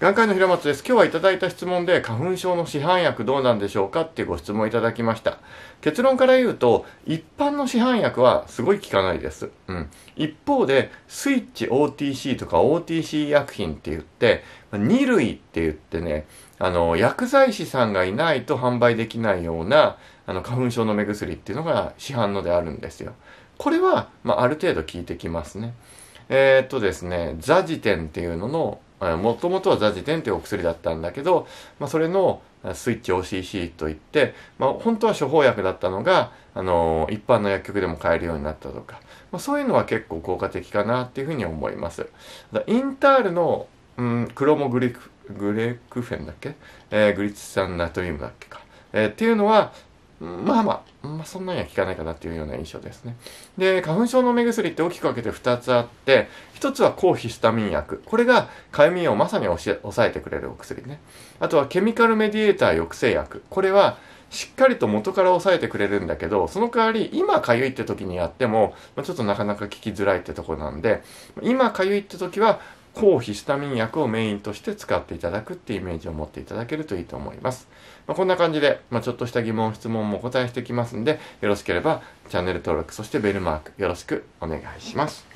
眼科医の平松です。今日はいただいた質問で花粉症の市販薬どうなんでしょうかっていうご質問いただきました。結論から言うと、一般の市販薬はすごい効かないです。うん。一方で、スイッチ OTC とか OTC 薬品って言って、二類って言ってね、あの、薬剤師さんがいないと販売できないような、あの、花粉症の目薬っていうのが市販のであるんですよ。これは、まあ、ある程度効いてきますね。えー、っとですね、ザジテンっていうののもともとはザジテンというお薬だったんだけど、まあ、それのスイッチ OCC といって、まあ、本当は処方薬だったのが、あの一般の薬局でも買えるようになったとか、まあ、そういうのは結構効果的かなっていうふうに思います。インタールの、うん、クロモグリク、グレクフェンだっけえー、グリッサンナトリウムだっけか。えー、っていうのは、まあまあ、まあ、そんなには効かないかなっていうような印象ですね。で、花粉症の目薬って大きく分けて2つあって、1つは抗ヒスタミン薬。これがかゆみをまさに抑えてくれるお薬ね。あとはケミカルメディエーター抑制薬。これはしっかりと元から抑えてくれるんだけど、その代わり今かゆいって時にやっても、ちょっとなかなか効きづらいってとこなんで、今かゆいって時は抗ヒスタミン薬をメインとして使っていただくっていうイメージを持っていただけるといいと思います。まあ、こんな感じで、まあ、ちょっとした疑問、質問もお答えしてきますんで、よろしければチャンネル登録、そしてベルマークよろしくお願いします。